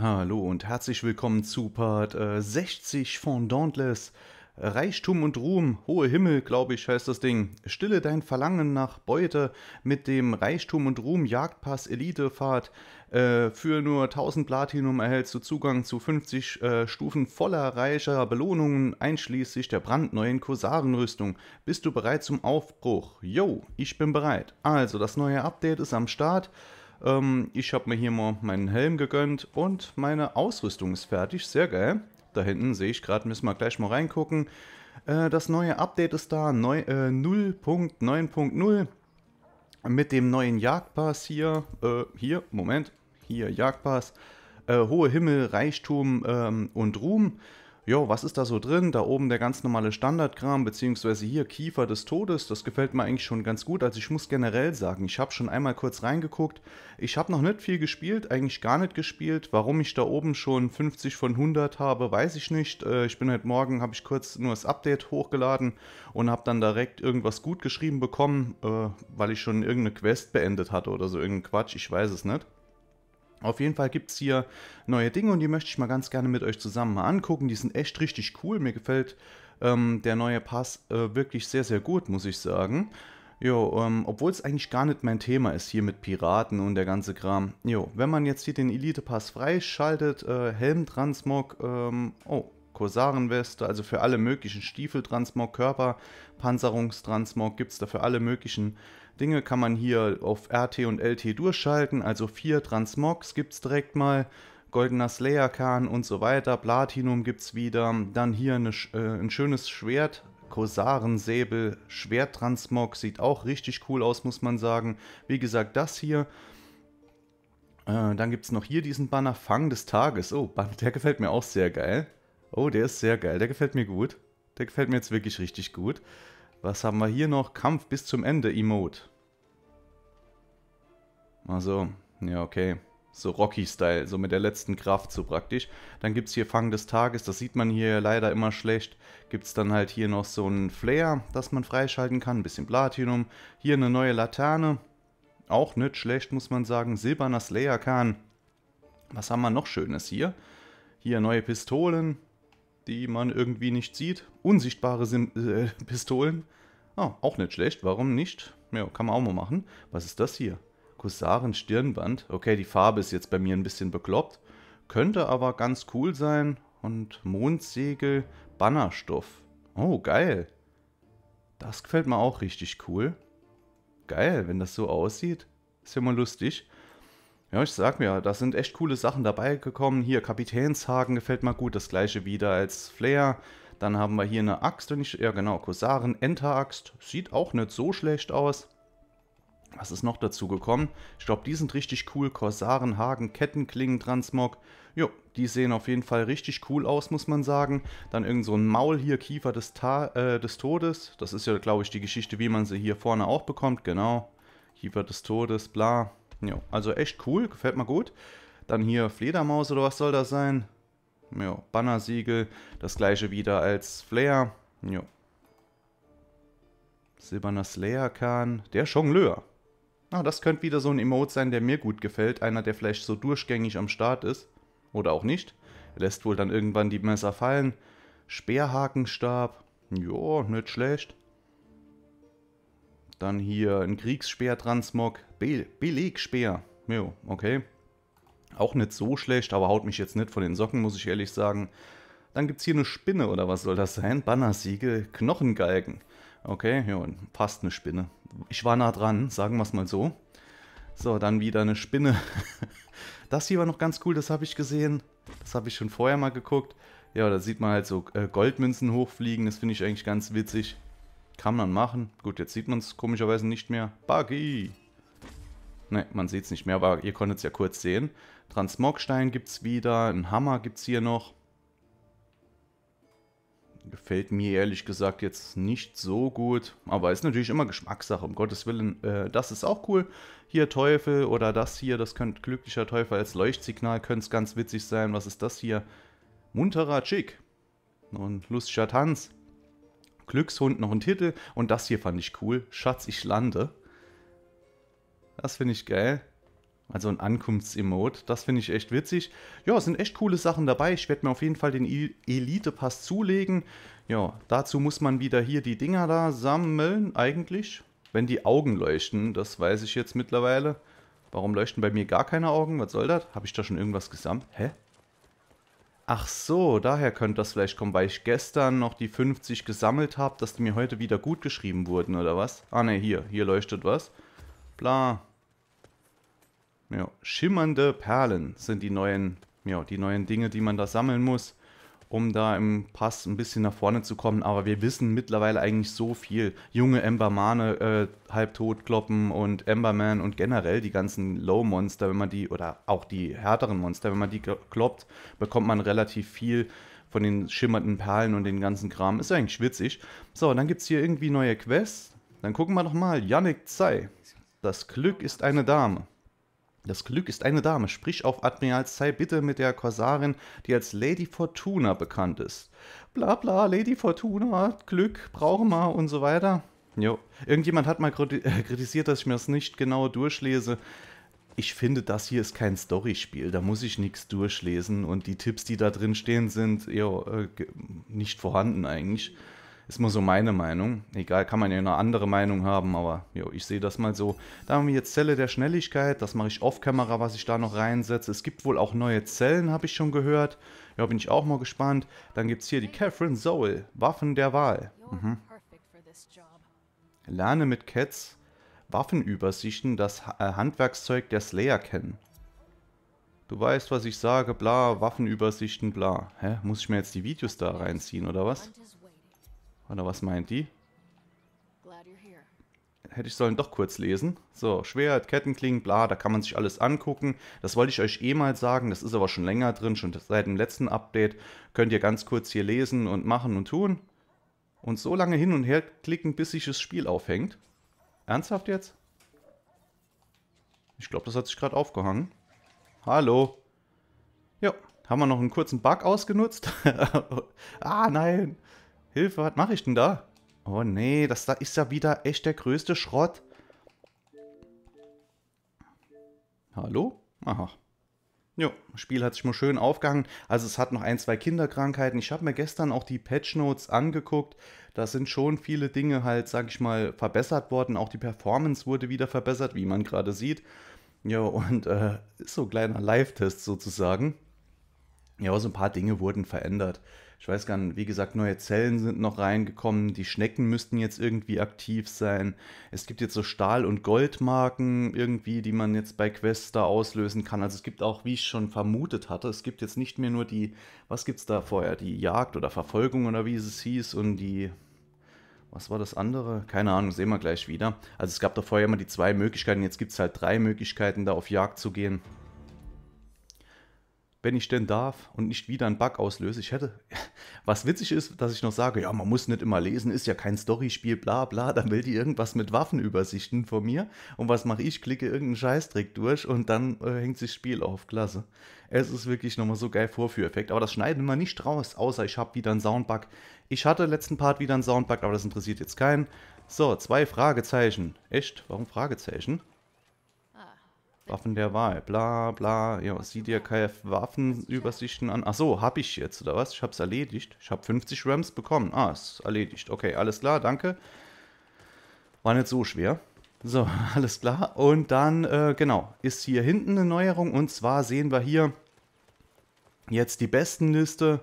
Hallo und herzlich willkommen zu Part äh, 60 von Dauntless. Reichtum und Ruhm, hohe Himmel, glaube ich, heißt das Ding. Stille dein Verlangen nach Beute mit dem Reichtum und Ruhm Jagdpass Elitefahrt. Äh, für nur 1000 Platinum erhältst du Zugang zu 50 äh, Stufen voller reicher Belohnungen, einschließlich der brandneuen Kosarenrüstung. Bist du bereit zum Aufbruch? Yo, ich bin bereit. Also, das neue Update ist am Start. Ähm, ich habe mir hier mal meinen Helm gegönnt und meine Ausrüstung ist fertig. Sehr geil. Da hinten sehe ich gerade, müssen wir gleich mal reingucken. Äh, das neue Update ist da, äh, 0.9.0 mit dem neuen Jagdpass hier. Äh, hier, Moment, hier Jagdpass. Äh, hohe Himmel, Reichtum ähm, und Ruhm jo, was ist da so drin? Da oben der ganz normale Standardkram, beziehungsweise hier Kiefer des Todes, das gefällt mir eigentlich schon ganz gut. Also ich muss generell sagen, ich habe schon einmal kurz reingeguckt. Ich habe noch nicht viel gespielt, eigentlich gar nicht gespielt. Warum ich da oben schon 50 von 100 habe, weiß ich nicht. Äh, ich bin heute Morgen, habe ich kurz nur das Update hochgeladen und habe dann direkt irgendwas gut geschrieben bekommen, äh, weil ich schon irgendeine Quest beendet hatte oder so irgendein Quatsch, ich weiß es nicht. Auf jeden Fall gibt es hier neue Dinge und die möchte ich mal ganz gerne mit euch zusammen mal angucken. Die sind echt richtig cool. Mir gefällt ähm, der neue Pass äh, wirklich sehr, sehr gut, muss ich sagen. Jo, ähm, obwohl es eigentlich gar nicht mein Thema ist hier mit Piraten und der ganze Kram. Jo, wenn man jetzt hier den Elite-Pass freischaltet, äh, Helm, Transmog, ähm, oh, Korsarenweste, also für alle möglichen Stiefel, Transmog, Körper, Panzerungstransmog gibt es da für alle möglichen Dinge kann man hier auf RT und LT durchschalten, also vier Transmogs gibt es direkt mal, goldener Slayer Khan und so weiter, Platinum gibt es wieder, dann hier eine, äh, ein schönes Schwert, Kosarensäbel, Schwerttransmog, sieht auch richtig cool aus, muss man sagen. Wie gesagt, das hier. Äh, dann gibt es noch hier diesen Banner Fang des Tages. Oh, der gefällt mir auch sehr geil. Oh, der ist sehr geil, der gefällt mir gut. Der gefällt mir jetzt wirklich richtig gut. Was haben wir hier noch? Kampf bis zum Ende Emote. Also, ja, okay. So Rocky-Style, so mit der letzten Kraft so praktisch. Dann gibt es hier Fang des Tages, das sieht man hier leider immer schlecht. Gibt es dann halt hier noch so einen Flair, das man freischalten kann, ein bisschen Platinum. Hier eine neue Laterne, auch nicht schlecht, muss man sagen. Silberner Slayer-Kahn. Was haben wir noch Schönes hier? Hier neue Pistolen, die man irgendwie nicht sieht. Unsichtbare Sim äh, Pistolen. Ah, auch nicht schlecht, warum nicht? Ja, kann man auch mal machen. Was ist das hier? Husaren Stirnband. Okay, die Farbe ist jetzt bei mir ein bisschen bekloppt. Könnte aber ganz cool sein. Und Mondsegel, Bannerstoff. Oh, geil. Das gefällt mir auch richtig cool. Geil, wenn das so aussieht. Ist ja mal lustig. Ja, ich sag mir, da sind echt coole Sachen dabei gekommen. Hier, Kapitänshaken gefällt mir gut, das gleiche wieder als Flair. Dann haben wir hier eine Axt, wenn ich, ja genau, Kosaren, Enteraxt. Sieht auch nicht so schlecht aus. Was ist noch dazu gekommen? Ich glaube, die sind richtig cool. Korsaren, Hagen, Kettenklingen, Transmog. Jo, die sehen auf jeden Fall richtig cool aus, muss man sagen. Dann irgend so ein Maul hier, Kiefer des, Ta äh, des Todes. Das ist ja, glaube ich, die Geschichte, wie man sie hier vorne auch bekommt. Genau, Kiefer des Todes, bla. Ja, also echt cool, gefällt mir gut. Dann hier Fledermaus oder was soll das sein? Ja, Bannersiegel, das gleiche wieder als Flair. Ja. Silberner Slayer-Kahn, der Jongleur. Ah, das könnte wieder so ein Emote sein, der mir gut gefällt. Einer, der vielleicht so durchgängig am Start ist. Oder auch nicht. Er lässt wohl dann irgendwann die Messer fallen. Speerhakenstab. Jo, nicht schlecht. Dann hier ein Kriegsspeer Transmog. Be Belegspeer. Jo, okay. Auch nicht so schlecht, aber haut mich jetzt nicht von den Socken, muss ich ehrlich sagen. Dann gibt es hier eine Spinne, oder was soll das sein? Bannersiegel, Knochengalgen. Okay, ja, fast eine Spinne. Ich war nah dran, sagen wir es mal so. So, dann wieder eine Spinne. das hier war noch ganz cool, das habe ich gesehen. Das habe ich schon vorher mal geguckt. Ja, da sieht man halt so äh, Goldmünzen hochfliegen, das finde ich eigentlich ganz witzig. Kann man machen. Gut, jetzt sieht man es komischerweise nicht mehr. Buggy! Ne, man sieht es nicht mehr, aber ihr konntet es ja kurz sehen. Transmogstein gibt es wieder, Ein Hammer gibt es hier noch. Gefällt mir ehrlich gesagt jetzt nicht so gut, aber ist natürlich immer Geschmackssache, um Gottes Willen. Äh, das ist auch cool. Hier Teufel oder das hier, das könnte glücklicher Teufel als Leuchtsignal, könnte es ganz witzig sein. Was ist das hier? Munterer Chick und lustiger Tanz. Glückshund noch einen Titel. Und das hier fand ich cool. Schatz, ich lande. Das finde ich geil. Also ein Ankunftsemote. Das finde ich echt witzig. Ja, es sind echt coole Sachen dabei. Ich werde mir auf jeden Fall den e- Elite-Pass zulegen. Ja, dazu muss man wieder hier die Dinger da sammeln eigentlich. Wenn die Augen leuchten, das weiß ich jetzt mittlerweile. Warum leuchten bei mir gar keine Augen? Was soll das? Habe ich da schon irgendwas gesammelt? Hä? Ach so, daher könnte das vielleicht kommen, weil ich gestern noch die 50 gesammelt habe, dass die mir heute wieder gut geschrieben wurden, oder was? Ah ne, hier, hier leuchtet was. Bla. Ja, schimmernde Perlen sind die neuen, ja, die neuen Dinge, die man da sammeln muss um da im Pass ein bisschen nach vorne zu kommen. Aber wir wissen mittlerweile eigentlich so viel. Junge Embermane äh, halbtot kloppen und Emberman und generell die ganzen Low-Monster, wenn man die, oder auch die härteren Monster, wenn man die kloppt, bekommt man relativ viel von den schimmernden Perlen und den ganzen Kram. Ist eigentlich witzig. So, dann gibt es hier irgendwie neue Quests. Dann gucken wir doch mal. Yannick Tsai. Das Glück ist eine Dame. Das Glück ist eine Dame, sprich auf Admiralszeit bitte mit der Korsarin, die als Lady Fortuna bekannt ist. Bla bla, Lady Fortuna, Glück, brauchen wir und so weiter. Jo. Irgendjemand hat mal äh, kritisiert, dass ich mir das nicht genau durchlese. Ich finde, das hier ist kein Storyspiel, da muss ich nichts durchlesen und die Tipps, die da drin stehen, sind jo, äh, nicht vorhanden eigentlich. Ist mal so meine Meinung. Egal, kann man ja eine andere Meinung haben, aber jo, ich sehe das mal so. Da haben wir jetzt Zelle der Schnelligkeit. Das mache ich off-Kamera, was ich da noch reinsetze. Es gibt wohl auch neue Zellen, habe ich schon gehört. Ja, bin ich auch mal gespannt. Dann gibt es hier die Catherine Zoe, Waffen der Wahl. Mhm. Lerne mit Cats Waffenübersichten das äh, Handwerkszeug der Slayer kennen. Du weißt, was ich sage, bla, Waffenübersichten, bla. Hä, muss ich mir jetzt die Videos da reinziehen, oder was? Oder was meint die? Hätte ich sollen doch kurz lesen. So, Schwert, Kettenklingen, bla, da kann man sich alles angucken. Das wollte ich euch eh mal sagen, das ist aber schon länger drin, schon seit dem letzten Update. Könnt ihr ganz kurz hier lesen und machen und tun. Und so lange hin und her klicken, bis sich das Spiel aufhängt. Ernsthaft jetzt? Ich glaube, das hat sich gerade aufgehangen. Hallo. Ja, haben wir noch einen kurzen Bug ausgenutzt? ah, nein. Hilfe, was mache ich denn da? Oh nee, das da ist ja wieder echt der größte Schrott. Hallo? Aha. Jo, das Spiel hat sich mal schön aufgehangen. Also es hat noch ein, zwei Kinderkrankheiten. Ich habe mir gestern auch die Patchnotes angeguckt. Da sind schon viele Dinge halt, sag ich mal, verbessert worden. Auch die Performance wurde wieder verbessert, wie man gerade sieht. Ja, und äh, ist so ein kleiner Live-Test sozusagen. Ja, so ein paar Dinge wurden verändert. Ich weiß gar nicht, wie gesagt, neue Zellen sind noch reingekommen. Die Schnecken müssten jetzt irgendwie aktiv sein. Es gibt jetzt so Stahl- und Goldmarken irgendwie, die man jetzt bei Quests da auslösen kann. Also es gibt auch, wie ich schon vermutet hatte, es gibt jetzt nicht mehr nur die, was gibt es da vorher? Die Jagd oder Verfolgung oder wie es hieß und die was war das andere? Keine Ahnung, sehen wir gleich wieder. Also es gab da vorher immer die zwei Möglichkeiten, jetzt gibt es halt drei Möglichkeiten, da auf Jagd zu gehen wenn ich denn darf und nicht wieder einen Bug auslöse. Ich hätte, was witzig ist, dass ich noch sage, ja, man muss nicht immer lesen, ist ja kein Storyspiel, bla bla, dann will die irgendwas mit Waffenübersichten von mir. Und was mache ich? Klicke irgendeinen Scheißtrick durch und dann äh, hängt sich das Spiel auf. Klasse. Es ist wirklich nochmal so geil Vorführeffekt. Aber das schneiden wir nicht raus, außer ich habe wieder einen Soundbug. Ich hatte letzten Part wieder einen Soundbug, aber das interessiert jetzt keinen. So, zwei Fragezeichen. Echt? Warum Fragezeichen? Waffen der Wahl, bla bla. Ja, sieh dir KF-Waffenübersichten an. Achso, hab ich jetzt, oder was? Ich hab's erledigt. Ich hab 50 Rams bekommen. Ah, ist erledigt. Okay, alles klar, danke. War nicht so schwer. So, alles klar. Und dann, äh, genau, ist hier hinten eine Neuerung. Und zwar sehen wir hier jetzt die besten Liste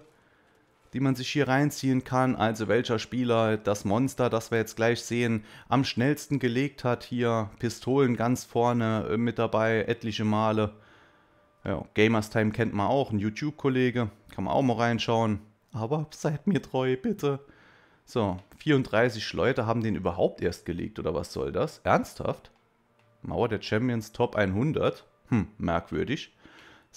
die man sich hier reinziehen kann. Also welcher Spieler das Monster, das wir jetzt gleich sehen, am schnellsten gelegt hat. Hier Pistolen ganz vorne äh, mit dabei, etliche Male. Ja, Gamers Time kennt man auch, ein YouTube-Kollege, kann man auch mal reinschauen. Aber seid mir treu, bitte. So, 34 Leute haben den überhaupt erst gelegt, oder was soll das? Ernsthaft? Mauer der Champions Top 100? Hm, merkwürdig.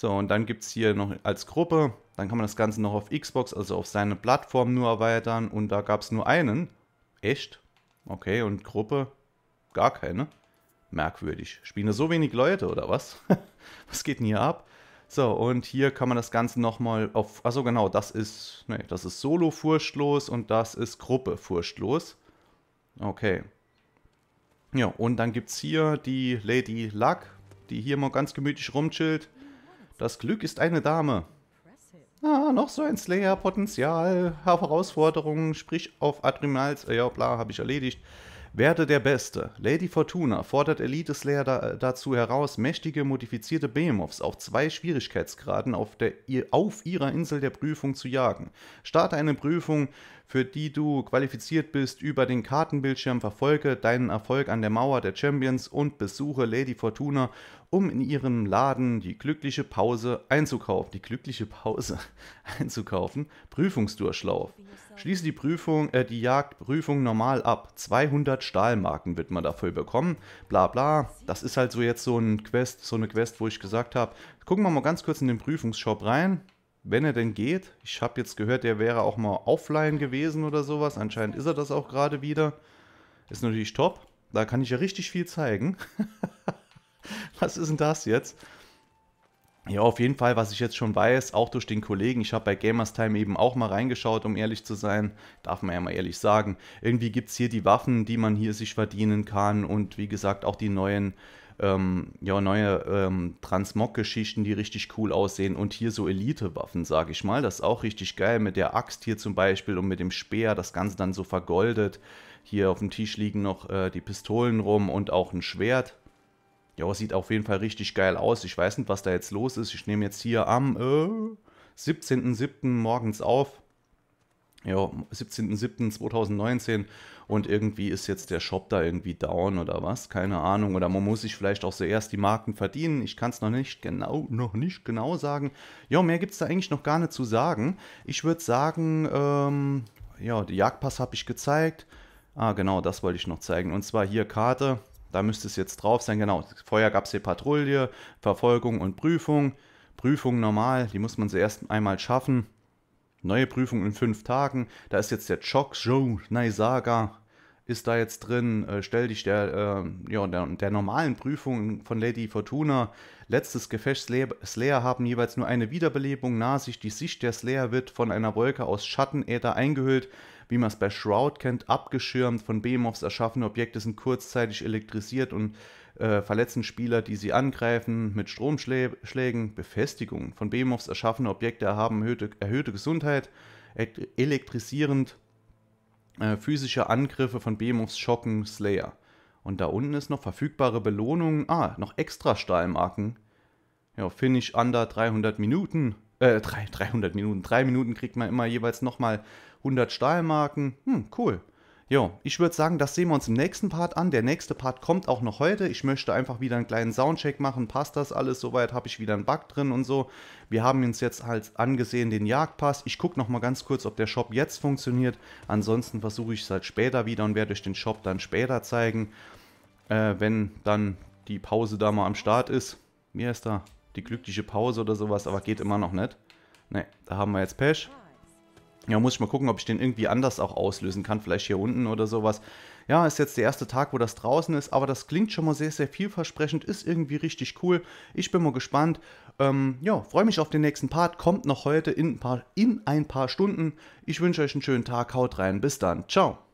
So, und dann gibt es hier noch als Gruppe, dann kann man das Ganze noch auf Xbox, also auf seine Plattform nur erweitern und da gab es nur einen. Echt? Okay, und Gruppe? Gar keine. Merkwürdig. Spielen da so wenig Leute oder was? was geht denn hier ab? So, und hier kann man das Ganze nochmal auf. Achso, genau, das ist. Nee, das ist Solo furchtlos und das ist Gruppe furchtlos. Okay. Ja, und dann gibt es hier die Lady Luck, die hier mal ganz gemütlich rumchillt. Das Glück ist eine Dame. Ah, noch so ein Slayer-Potenzial. Herausforderungen, sprich auf Admirals, ja bla, habe ich erledigt. Werde der Beste. Lady Fortuna fordert Elite Slayer da, dazu heraus, mächtige modifizierte Behemoths auf zwei Schwierigkeitsgraden auf, der, auf ihrer Insel der Prüfung zu jagen. Starte eine Prüfung für die du qualifiziert bist über den Kartenbildschirm, verfolge deinen Erfolg an der Mauer der Champions und besuche Lady Fortuna, um in ihrem Laden die glückliche Pause einzukaufen. Die glückliche Pause einzukaufen? Prüfungsdurchlauf. Schließe die Prüfung, äh, die Jagdprüfung normal ab. 200 Stahlmarken wird man dafür bekommen. Bla bla. Das ist halt so jetzt so ein Quest, so eine Quest, wo ich gesagt habe, gucken wir mal ganz kurz in den Prüfungsshop rein wenn er denn geht. Ich habe jetzt gehört, der wäre auch mal offline gewesen oder sowas. Anscheinend ist er das auch gerade wieder. Ist natürlich top. Da kann ich ja richtig viel zeigen. was ist denn das jetzt? Ja, auf jeden Fall, was ich jetzt schon weiß, auch durch den Kollegen, ich habe bei Gamers Time eben auch mal reingeschaut, um ehrlich zu sein, darf man ja mal ehrlich sagen, irgendwie gibt es hier die Waffen, die man hier sich verdienen kann und wie gesagt auch die neuen ähm, ja, neue ähm, Transmog-Geschichten, die richtig cool aussehen und hier so Elite-Waffen, sage ich mal. Das ist auch richtig geil mit der Axt hier zum Beispiel und mit dem Speer, das Ganze dann so vergoldet. Hier auf dem Tisch liegen noch äh, die Pistolen rum und auch ein Schwert. Ja, sieht auf jeden Fall richtig geil aus. Ich weiß nicht, was da jetzt los ist. Ich nehme jetzt hier am äh, 17.07. morgens auf ja, 17.07.2019 und irgendwie ist jetzt der Shop da irgendwie down oder was, keine Ahnung. Oder man muss sich vielleicht auch zuerst die Marken verdienen. Ich kann es noch nicht genau, noch nicht genau sagen. Ja, mehr gibt es da eigentlich noch gar nicht zu sagen. Ich würde sagen, ähm, ja, die Jagdpass habe ich gezeigt. Ah, genau, das wollte ich noch zeigen. Und zwar hier Karte. Da müsste es jetzt drauf sein, genau. Vorher gab es hier Patrouille, Verfolgung und Prüfung. Prüfung normal, die muss man zuerst einmal schaffen. Neue Prüfung in fünf Tagen. Da ist jetzt der Chok Joe Naisaga ist da jetzt drin. Äh, stell dich der, äh, ja, der, der, normalen Prüfung von Lady Fortuna. Letztes Gefecht Slayer, haben jeweils nur eine Wiederbelebung. nahe sich. die Sicht der Slayer wird von einer Wolke aus Schattenäther eingehüllt wie man es bei Shroud kennt, abgeschirmt. Von Behemoths erschaffene Objekte sind kurzzeitig elektrisiert und äh, verletzen Spieler, die sie angreifen, mit Stromschlägen. Befestigungen. Von Behemoths erschaffene Objekte haben erhöhte, erhöhte Gesundheit, elektrisierend. Äh, physische Angriffe von Behemoths schocken Slayer. Und da unten ist noch verfügbare Belohnungen. Ah, noch extra Stahlmarken. Ja, Finish under 300 Minuten. Äh, 300 Minuten. Drei Minuten kriegt man immer jeweils nochmal 100 Stahlmarken. Hm, cool. Jo, ich würde sagen, das sehen wir uns im nächsten Part an. Der nächste Part kommt auch noch heute. Ich möchte einfach wieder einen kleinen Soundcheck machen. Passt das alles soweit? Habe ich wieder einen Bug drin und so? Wir haben uns jetzt halt angesehen den Jagdpass. Ich gucke nochmal ganz kurz, ob der Shop jetzt funktioniert. Ansonsten versuche ich es halt später wieder und werde euch den Shop dann später zeigen. Äh, wenn dann die Pause da mal am Start ist. Mir ist da die glückliche Pause oder sowas, aber geht immer noch nicht. Ne, da haben wir jetzt Pech. Ja, muss ich mal gucken, ob ich den irgendwie anders auch auslösen kann, vielleicht hier unten oder sowas. Ja, ist jetzt der erste Tag, wo das draußen ist, aber das klingt schon mal sehr, sehr vielversprechend, ist irgendwie richtig cool. Ich bin mal gespannt. Ähm, ja, freue mich auf den nächsten Part, kommt noch heute in ein, paar, in ein paar Stunden. Ich wünsche euch einen schönen Tag, haut rein, bis dann, ciao.